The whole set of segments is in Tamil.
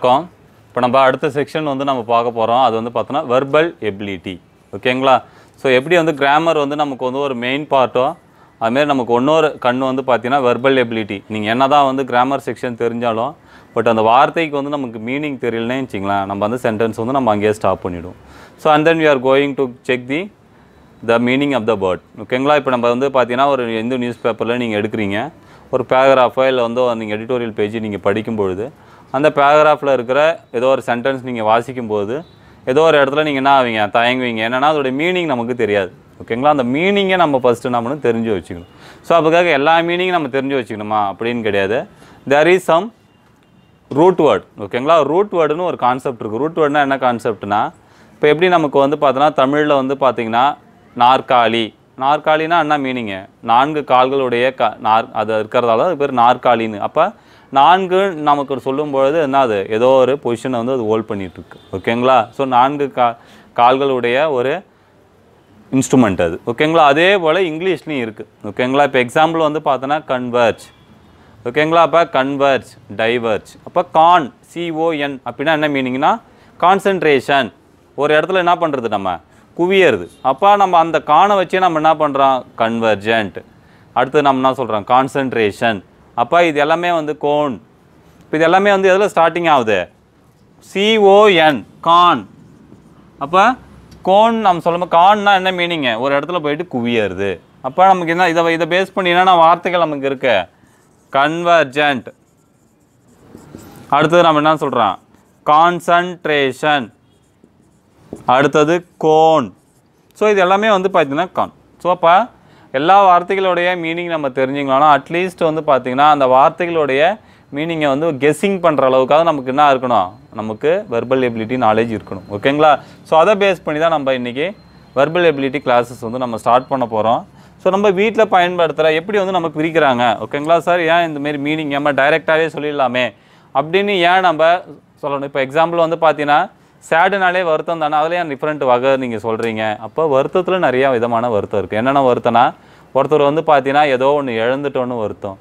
வணக்கம் இப்போ நம்ம அடுத்த செக்ஷன் வந்து நம்ம பார்க்க போகிறோம் அது வந்து பார்த்தோன்னா வெர்பல் எபிலிட்டி ஓகேங்களா ஸோ எப்படி வந்து கிராமர் வந்து நமக்கு வந்து ஒரு மெயின் பார்ட்டோ அதுமாரி நமக்கு இன்னொரு கண் வந்து பார்த்தீங்கன்னா வெர்பல் எபிலிட்டி நீங்கள் என்ன தான் வந்து கிராமர் செக்ஷன் தெரிஞ்சாலும் பட் அந்த வார்த்தைக்கு வந்து நமக்கு மீனிங் தெரியலனே வச்சிங்களேன் நம்ம வந்து சென்டென்ஸ் வந்து நம்ம அங்கேயே ஸ்டாப் பண்ணிவிடும் so and then we are going to check the the meaning of the word ஓகேங்களா இப்போ நம்ம வந்து பார்த்தீங்கன்னா ஒரு எந்த நியூஸ் பேப்பரில் நீங்கள் எடுக்கிறீங்க ஒரு பேராகிராஃபோ இல்லை வந்து நீங்கள் எடிட்டோரியல் பேஜ் நீங்கள் படிக்கும் பொழுது அந்த பேராகிராஃபில் இருக்கிற ஏதோ ஒரு சென்டென்ஸ் நீங்கள் வாசிக்கும் போது ஏதோ ஒரு இடத்துல நீங்கள் என்ன ஆவீங்க தயங்குவீங்க என்னென்னா அதோடைய மீனிங் நமக்கு தெரியாது ஓகேங்களா அந்த மீனிங்கை நம்ம ஃபஸ்ட்டு என்ன பண்ணணும் தெரிஞ்சு வச்சுக்கணும் ஸோ அதுக்காக எல்லா மீனிங்கும் நம்ம தெரிஞ்சு வச்சுக்கணுமா அப்படின்னு கிடையாது there is some root word ஓகேங்களா ரூட் வேர்டுன்னு ஒரு கான்செப்ட் இருக்குது ரூட் வேர்டுனா என்ன கான்செப்ட்னா இப்போ எப்படி நமக்கு வந்து பார்த்தோன்னா தமிழில் வந்து பார்த்திங்கன்னா நாற்காலி நாற்காலினா என்ன மீனிங்கு நான்கு கால்களுடைய கா நார் அது இருக்கிறதால அது பேர் நாற்காலின்னு அப்போ நான்கு நமக்கு சொல்லும் பொழுது என்ன அது ஏதோ ஒரு பொசிஷனை வந்து அது ஹோல்ட் இருக்கு ஓகேங்களா ஸோ நான்கு கா கால்களுடைய ஒரு இன்ஸ்ட்ருமெண்ட் அது ஓகேங்களா அதே போல் இங்கிலீஷ்லேயும் இருக்குது ஓகேங்களா இப்போ எக்ஸாம்பிள் வந்து பார்த்தோன்னா கன்வர்ஜ் ஓகேங்களா அப்போ கன்வர்ஜ் டைவர்ஜ் அப்போ கான் சிஓஎன் அப்படின்னா என்ன மீனிங்னா கான்சன்ட்ரேஷன் ஒரு இடத்துல என்ன பண்ணுறது நம்ம குவியறது அப்போ நம்ம அந்த கானை வச்சே நம்ம என்ன பண்ணுறோம் கன்வர்ஜென்ட் அடுத்து நம்ம என்ன சொல்கிறோம் கான்சன்ட்ரேஷன் அப்போ இது எல்லாமே வந்து கோன் இப்போ இது எல்லாமே வந்து எதில் ஸ்டார்டிங் ஆகுது சிஓஎன் கான் அப்போ கோன் நம்ம சொல்லும்போது கான்னா என்ன மீனிங்கு ஒரு இடத்துல போயிட்டு குவியறது அப்போ நமக்கு என்ன இதை இதை பேஸ் பண்ணி என்னென்ன வார்த்தைகள் நமக்கு இருக்கு கன்வர்ஜென்ட் அடுத்தது நம்ம என்ன சொல்கிறோம் கான்சன்ட்ரேஷன் அடுத்தது கோன் ஸோ இது எல்லாமே வந்து பார்த்தீங்கன்னா கான் ஸோ அப்போ எல்லா வார்த்தைகளுடைய மீனிங் நம்ம தெரிஞ்சுக்கலாம்னா அட்லீஸ்ட் வந்து பார்த்திங்கன்னா அந்த வார்த்தைகளுடைய மீனிங்கை வந்து கெஸ்ஸிங் பண்ணுற அளவுக்காக நமக்கு என்ன இருக்கணும் நமக்கு வெர்பல் எபிலிட்டி நாலேஜ் இருக்கணும் ஓகேங்களா ஸோ அதை பேஸ் பண்ணி தான் நம்ம இன்றைக்கி வெர்பல் எபிலிட்டி கிளாஸஸ் வந்து நம்ம ஸ்டார்ட் பண்ண போகிறோம் ஸோ நம்ம வீட்டில் பயன்படுத்துகிற எப்படி வந்து நம்ம பிரிக்கிறாங்க ஓகேங்களா சார் ஏன் இந்தமாரி மீனிங் நம்ம டைரெக்டாகவே சொல்லிடலாமே அப்படின்னு ஏன் நம்ம சொல்லணும் இப்போ எக்ஸாம்பிள் வந்து பார்த்தீங்கன்னா சேடுனாலே வருத்தம் தானே அதுலேயே டிஃப்ரெண்ட் வகை நீங்கள் சொல்கிறீங்க அப்போ வருத்தத்தில் நிறையா விதமான வருத்தம் இருக்குது என்னென்ன வருத்தம்னா ஒருத்தர் வந்து பார்த்தீங்கன்னா ஏதோ ஒன்று இழந்துட்டோன்னு வருத்தம்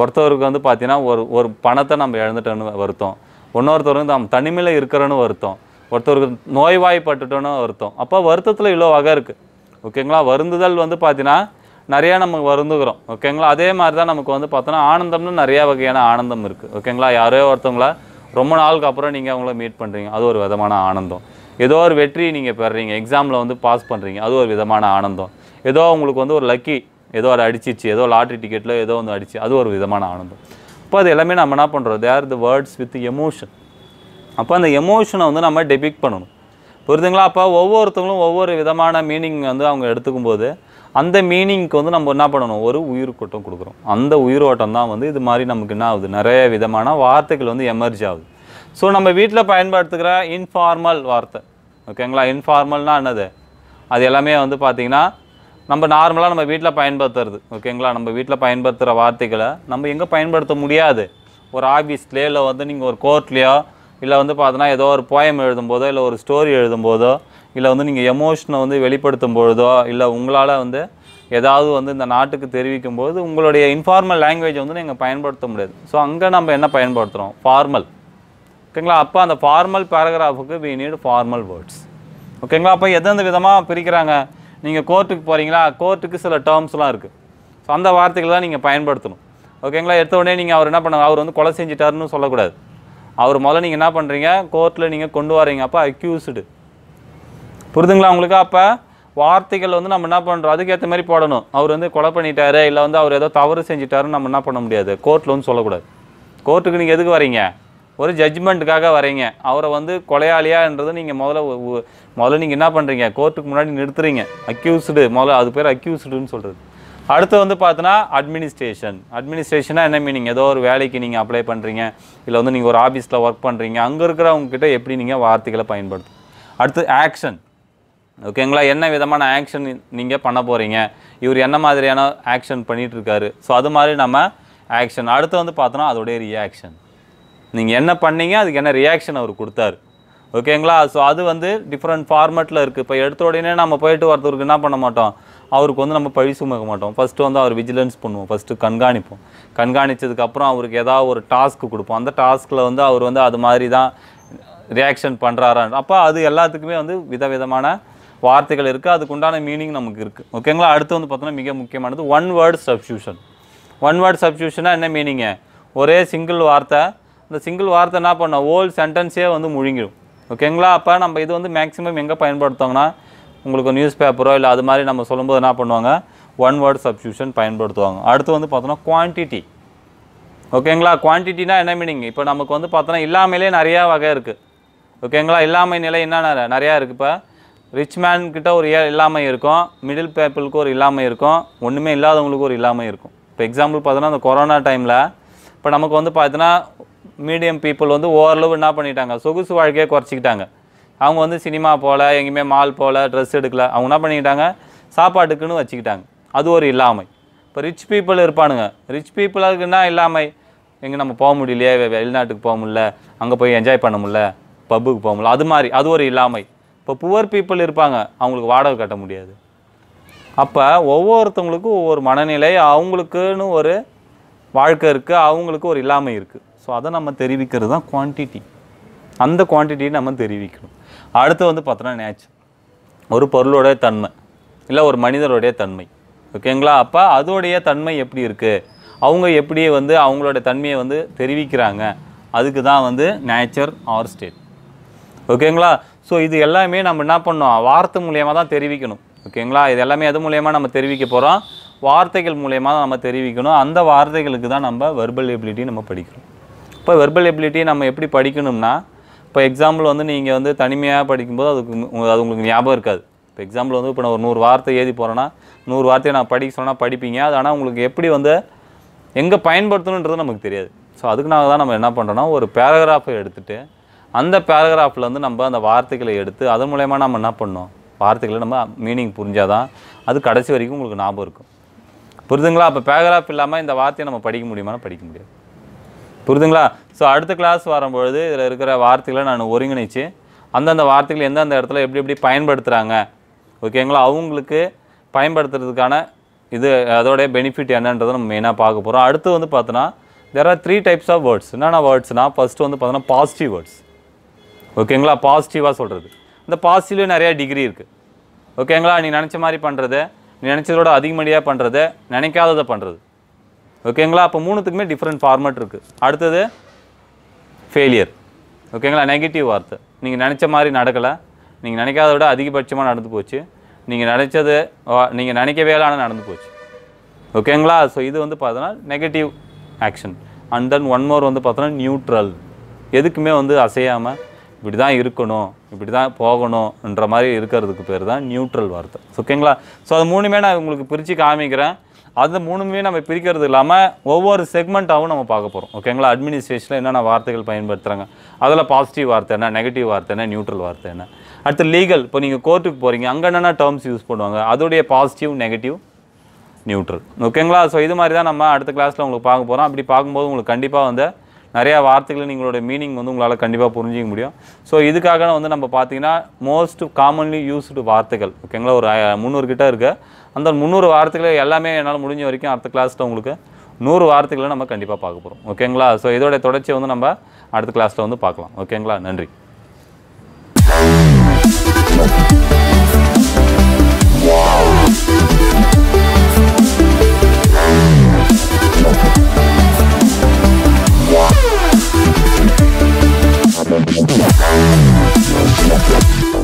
ஒருத்தவருக்கு வந்து பார்த்தீங்கன்னா ஒரு ஒரு பணத்தை நம்ம இழந்துட்டோன்னு வருத்தம் இன்னொருத்தர் நம்ம தனிமையில் இருக்கிறோன்னு வருத்தம் ஒருத்தருக்கு நோய்வாய்ப்பட்டுட்டோன்னு வருத்தம் அப்போ வருத்தத்தில் இவ்வளோ வகை இருக்குது ஓகேங்களா வருந்துதல் வந்து பார்த்தீங்கன்னா நிறையா நமக்கு வருந்துக்கிறோம் ஓகேங்களா அதே மாதிரி தான் நமக்கு வந்து பார்த்தோன்னா ஆனந்தம்னு நிறையா வகையான ஆனந்தம் இருக்குது ஓகேங்களா யாரோ ஒருத்தவங்களா ரொம்ப நாளுக்கு அப்புறம் நீங்கள் அவங்கள மீட் பண்ணுறீங்க அது ஒரு விதமான ஆனந்தம் ஏதோ ஒரு வெற்றி நீங்கள் பெறுறீங்க எக்ஸாமில் வந்து பாஸ் பண்ணுறீங்க அது ஒரு விதமான ஆனந்தம் ஏதோ உங்களுக்கு வந்து ஒரு லக்கி ஏதோ ஒரு அடிச்சிச்சு ஏதோ லாட்ரி டிக்கெட்டில் ஏதோ ஒன்று அடிச்சு அது ஒரு விதமான ஆனந்தம் அப்போ அது எல்லாமே நம்ம என்ன பண்ணுறோம் there the words with emotion அப்போ அந்த எமோஷனை வந்து நம்ம டெபிக் பண்ணணும் புரிதுங்களா அப்போ ஒவ்வொருத்தங்களும் ஒவ்வொரு விதமான மீனிங் வந்து அவங்க எடுத்துக்கும் போது அந்த மீனிங்க்கு வந்து நம்ம என்ன பண்ணணும் ஒரு உயிர் கூட்டம் கொடுக்குறோம் அந்த உயிர் ஓட்டம் தான் வந்து இது மாதிரி நமக்கு என்ன ஆகுது நிறைய விதமான வார்த்தைகள் வந்து எமர்ஜ் ஆகுது ஸோ நம்ம வீட்டில் பயன்படுத்துகிற இன்ஃபார்மல் வார்த்தை ஓகேங்களா இன்ஃபார்மல்னா என்னது அது எல்லாமே வந்து பார்த்திங்கன்னா நம்ம நார்மலாக நம்ம வீட்டில் பயன்படுத்துறது ஓகேங்களா நம்ம வீட்டில் பயன்படுத்துகிற வார்த்தைகளை நம்ம எங்கே பயன்படுத்த முடியாது ஒரு ஆஃபீஸ்லேயோ இல்லை வந்து நீங்கள் ஒரு கோர்ட்லேயோ இல்லை வந்து பார்த்தோன்னா ஏதோ ஒரு போயம் எழுதும்போதோ இல்லை ஒரு ஸ்டோரி எழுதும்போதோ இல்லை வந்து நீங்கள் எமோஷனை வந்து வெளிப்படுத்தும் பொழுதோ இல்லை உங்களால் வந்து ஏதாவது வந்து இந்த நாட்டுக்கு தெரிவிக்கும் போது உங்களுடைய இன்ஃபார்மல் லாங்குவேஜ் வந்து நீங்கள் பயன்படுத்த முடியாது ஸோ அங்கே நம்ம என்ன பயன்படுத்துகிறோம் ஃபார்மல் ஓகேங்களா அப்போ அந்த ஃபார்மல் பேராகிராஃபுக்கு வி நீடு ஃபார்மல் வேர்ட்ஸ் ஓகேங்களா அப்போ எந்தெந்த விதமாக பிரிக்கிறாங்க நீங்கள் கோர்ட்டுக்கு போகிறீங்களா கோர்ட்டுக்கு சில டேர்ம்ஸ்லாம் இருக்குது ஸோ அந்த வார்த்தைகள் தான் நீங்கள் பயன்படுத்தணும் ஓகேங்களா எடுத்த உடனே நீங்கள் அவர் என்ன பண்ணுங்க அவர் வந்து கொலை செஞ்சிட்டாருன்னு சொல்லக்கூடாது அவர் முதல்ல நீங்கள் என்ன பண்ணுறீங்க கோர்ட்டில் நீங்கள் கொண்டு வரீங்க அப்போ அக்யூஸ்டு புரிதுங்களா உங்களுக்கு அப்போ வார்த்தைகள் வந்து நம்ம என்ன பண்ணுறோம் அதுக்கேற்ற மாதிரி போடணும் அவர் வந்து கொலை பண்ணிட்டாரு இல்லை வந்து அவர் ஏதோ தவறு செஞ்சிட்டாருன்னு நம்ம என்ன பண்ண முடியாது கோர்ட்டில் வந்து சொல்லக்கூடாது கோர்ட்டுக்கு நீங்கள் எதுக்கு வரீங்க ஒரு ஜட்ஜ்மெண்ட்டுக்காக வரீங்க அவரை வந்து கொலையாளியான்றது நீங்கள் முதல்ல முதல்ல நீங்கள் என்ன பண்ணுறீங்க கோர்ட்டுக்கு முன்னாடி நிறுத்துறீங்க அக்யூஸ்டு முதல்ல அது பேர் அக்யூஸ்டுன்னு சொல்கிறது அடுத்து வந்து பார்த்தோன்னா அட்மினிஸ்ட்ரேஷன் அட்மினிஸ்ட்ரேஷனாக என்ன மீனிங் ஏதோ ஒரு வேலைக்கு நீங்கள் அப்ளை பண்ணுறீங்க இல்லை வந்து நீங்கள் ஒரு ஆஃபீஸில் ஒர்க் பண்ணுறீங்க அங்கே இருக்கிறவங்கக்கிட்ட எப்படி நீங்கள் வார்த்தைகளை பயன்படுத்தும் அடுத்து ஆக்ஷன் ஓகேங்களா என்ன விதமான ஆக்ஷன் நீங்கள் பண்ண போகிறீங்க இவர் என்ன மாதிரியான ஆக்ஷன் பண்ணிகிட்ருக்காரு ஸோ அது மாதிரி நம்ம ஆக்ஷன் அடுத்து வந்து பார்த்தோன்னா அதோடைய ரியாக்ஷன் நீங்கள் என்ன பண்ணீங்க அதுக்கு என்ன ரியாக்ஷன் அவர் கொடுத்தாரு ஓகேங்களா ஸோ அது வந்து டிஃப்ரெண்ட் ஃபார்மேட்டில் இருக்குது இப்போ எடுத்த உடனே நம்ம போயிட்டு வரத்தவருக்கு என்ன பண்ண மாட்டோம் அவருக்கு வந்து நம்ம பழி சுமக்க மாட்டோம் ஃபஸ்ட்டு வந்து அவர் விஜிலன்ஸ் பண்ணுவோம் ஃபஸ்ட்டு கண்காணிப்போம் கண்காணித்ததுக்கப்புறம் அவருக்கு ஏதாவது ஒரு டாஸ்க்கு கொடுப்போம் அந்த டாஸ்கில் வந்து அவர் வந்து அது மாதிரி தான் ரியாக்ஷன் பண்ணுறாரான் அப்போ அது எல்லாத்துக்குமே வந்து விதவிதமான வார்த்தைகள் இருக்குது அதுக்குண்டான மீனிங் நமக்கு இருக்குது ஓகேங்களா அடுத்து வந்து பார்த்தோன்னா மிக முக்கியமானது one word substitution one word சப்ஸ்டியூஷனாக என்ன மீனிங்கு ஒரே சிங்கிள் வார்த்தை இந்த சிங்கிள் வார்த்தை என்ன பண்ணோம் ஹோல் சென்டென்ஸே வந்து முழுங்கிடும் ஓகேங்களா அப்போ நம்ம இது வந்து மேக்ஸிமம் எங்கே பயன்படுத்துவாங்கன்னா உங்களுக்கு நியூஸ் பேப்பரோ இல்லை அது மாதிரி நம்ம சொல்லும்போது என்ன பண்ணுவாங்க ஒன் வேர்டு சப்ஸ்டியூஷன் பயன்படுத்துவாங்க அடுத்து வந்து பார்த்தோன்னா குவான்டிட்டி ஓகேங்களா குவான்டிட்டினா என்ன மீனிங் இப்போ நமக்கு வந்து பார்த்தோன்னா இல்லாமலே நிறையா வகை இருக்குது ஓகேங்களா இல்லாமை நிலை என்னென்ன நிறையா இருக்குது இப்போ ரிச் மேன்கிட்ட ஒரு ஒரு இல்லாமல் இருக்கும் மிடில் பீப்புளுக்கு ஒரு இல்லாமல் இருக்கும் ஒன்றுமே இல்லாதவங்களுக்கு ஒரு இல்லாமல் இருக்கும் இப்போ எக்ஸாம்பிள் பார்த்தோன்னா அந்த கொரோனா டைமில் இப்போ நமக்கு வந்து பார்த்தீங்கன்னா மீடியம் பீப்புள் வந்து ஓரளவு என்ன பண்ணிட்டாங்க சொகுசு வாழ்க்கையை குறைச்சிக்கிட்டாங்க அவங்க வந்து சினிமா போகல எங்கேயுமே மால் போகல ட்ரெஸ் எடுக்கல அவங்க என்ன பண்ணிக்கிட்டாங்க சாப்பாட்டுக்குன்னு வச்சுக்கிட்டாங்க அது ஒரு இல்லாமை இப்போ ரிச் பீப்புள் இருப்பானுங்க ரிச் பீப்புளாக என்ன இல்லாமை எங்கே நம்ம போக முடியலையே வெளிநாட்டுக்கு போக முடியல அங்கே போய் என்ஜாய் பண்ண முடில பப்புக்கு போக முடியல அது மாதிரி அது ஒரு இல்லாமை இப்போ புவர் பீப்புள் இருப்பாங்க அவங்களுக்கு வாடகை கட்ட முடியாது அப்போ ஒவ்வொருத்தவங்களுக்கும் ஒவ்வொரு மனநிலை அவங்களுக்குன்னு ஒரு வாழ்க்கை இருக்குது அவங்களுக்கு ஒரு இல்லாமை இருக்குது ஸோ அதை நம்ம தெரிவிக்கிறது தான் குவான்டிட்டி அந்த குவான்டிட்டியை நம்ம தெரிவிக்கணும் அடுத்து வந்து பார்த்தோன்னா நேச்சர் ஒரு பொருளோடைய தன்மை இல்லை ஒரு மனிதருடைய தன்மை ஓகேங்களா அப்போ அதோடைய தன்மை எப்படி இருக்குது அவங்க எப்படி வந்து அவங்களோட தன்மையை வந்து தெரிவிக்கிறாங்க அதுக்கு தான் வந்து நேச்சர் ஆர் ஸ்டேட் ஓகேங்களா ஸோ இது எல்லாமே நம்ம என்ன பண்ணோம் வார்த்தை மூலியமாக தான் தெரிவிக்கணும் ஓகேங்களா இது எல்லாமே எது மூலியமாக நம்ம தெரிவிக்க போகிறோம் வார்த்தைகள் மூலயமா தான் நம்ம தெரிவிக்கணும் அந்த வார்த்தைகளுக்கு தான் நம்ம வெர்பல் எபிலிட்டி நம்ம படிக்கணும் இப்போ வெர்பல் எபிலிட்டி நம்ம எப்படி படிக்கணும்னா இப்போ எக்ஸாம்பிள் வந்து நீங்கள் வந்து தனிமையாக படிக்கும்போது அதுக்கு அது உங்களுக்கு ஞாபகம் இருக்காது இப்போ எக்ஸாம்பிள் வந்து இப்போ நான் ஒரு நூறு வார்த்தை எழுதி போகிறேன்னா நூறு வார்த்தையை நான் படிக்க சொன்னால் படிப்பீங்க அது ஆனால் உங்களுக்கு எப்படி வந்து எங்கே பயன்படுத்தணுன்றது நமக்கு தெரியாது ஸோ அதுக்குனால தான் நம்ம என்ன பண்ணுறோன்னா ஒரு பேராகிராஃபை எடுத்துகிட்டு அந்த பேராகிராஃபில் வந்து நம்ம அந்த வார்த்தைகளை எடுத்து அதன் மூலயமா நம்ம என்ன பண்ணோம் வார்த்தைகளை நம்ம மீனிங் புரிஞ்சாதான் அது கடைசி வரைக்கும் உங்களுக்கு ஞாபகம் இருக்கும் புரிதுங்களா அப்போ பேராகிராஃப் இல்லாமல் இந்த வார்த்தையை நம்ம படிக்க முடியுமானா படிக்க முடியாது புரிதுங்களா ஸோ அடுத்த கிளாஸ் வரும்பொழுது இதில் இருக்கிற வார்த்தைகளை நான் ஒருங்கிணைச்சு அந்தந்த வார்த்தைகள் எந்தெந்த இடத்துல எப்படி எப்படி பயன்படுத்துகிறாங்க ஓகேங்களா அவங்களுக்கு பயன்படுத்துறதுக்கான இது அதோடைய பெனிஃபிட் என்னன்றதை நம்ம மெயினாக பார்க்க போகிறோம் அடுத்து வந்து பார்த்தோன்னா there are three types of words என்னென்ன வேர்ட்ஸ்னால் ஃபஸ்ட்டு வந்து பார்த்தோன்னா பாசிட்டிவ் வேர்ட்ஸ் ஓகேங்களா பாசிட்டிவாக சொல்கிறது இந்த பாசிட்டிவ் நிறையா டிகிரி இருக்குது ஓகேங்களா நீ நினச்ச மாதிரி பண்ணுறது நீ நினச்சதோட அதிகமடியாக பண்ணுறது நினைக்காததை பண்ணுறது ஓகேங்களா அப்போ மூணுத்துக்குமே டிஃப்ரெண்ட் ஃபார்மேட் இருக்குது அடுத்தது ஃபெயிலியர் ஓகேங்களா நெகட்டிவ் வார்த்தை நீங்கள் நினச்ச மாதிரி நடக்கலை நீங்கள் நினைக்காத விட அதிகபட்சமாக நடந்து போச்சு நீங்கள் நினச்சது நீங்கள் நினைக்கவே ஆனால் நடந்து போச்சு ஓகேங்களா ஸோ இது வந்து பார்த்தோன்னா negative action and then one more வந்து பார்த்தோன்னா நியூட்ரல் எதுக்குமே வந்து அசையாமல் இப்படி தான் இருக்கணும் இப்படி தான் போகணுன்ற மாதிரி இருக்கிறதுக்கு பேர் தான் நியூட்ரல் வார்த்தை ஓகேங்களா ஸோ அது மூணுமே நான் உங்களுக்கு பிரித்து காமிக்கிறேன் அது மூணுமே நம்ம பிரிக்கிறது இல்லாமல் ஒவ்வொரு செக்மெண்ட்டாகவும் நம்ம பார்க்க போகிறோம் ஓகேங்களா அட்மினிஸ்ட்ரேஷனில் என்னென்ன வார்த்தைகள் பயன்படுத்துகிறாங்க அதில் பாசிட்டிவ் வார்த்தை என்ன நெகட்டிவ் வார்த்தை என்ன நியூட்ரல் வார்த்தை என்ன அடுத்து லீகல் இப்போ நீங்கள் கோர்ட்டுக்கு போகிறீங்க அங்கே என்னென்ன டேர்ம்ஸ் யூஸ் பண்ணுவாங்க அதோடைய பாசிட்டிவ் நெகட்டிவ் நியூட்ரல் ஓகேங்களா ஸோ இது மாதிரி தான் நம்ம அடுத்த கிளாஸில் உங்களுக்கு பார்க்க போகிறோம் அப்படி பார்க்கும்போது உங்களுக்கு கண்டிப்பாக வந்து நிறையா வார்த்தைகளை நீங்களுடைய மீனிங் வந்து உங்களால் கண்டிப்பாக புரிஞ்சிக்க முடியும் ஸோ இதுக்காக வந்து நம்ம பார்த்தீங்கன்னா மோஸ்ட் காமன்லி யூஸ்டு வார்த்தைகள் ஓகேங்களா ஒரு முந்நூறு கிட்டே இருக்க அந்த முந்நூறு வார்த்தைகளை எல்லாமே என்னால் முடிஞ்ச வரைக்கும் அடுத்த கிளாஸில் உங்களுக்கு நூறு வார்த்தைகளை நம்ம கண்டிப்பாக பார்க்க போகிறோம் ஓகேங்களா ஸோ இதோடைய தொடர்ச்சியை வந்து நம்ம அடுத்த கிளாஸில் வந்து பார்க்கலாம் ஓகேங்களா நன்றி Thank you.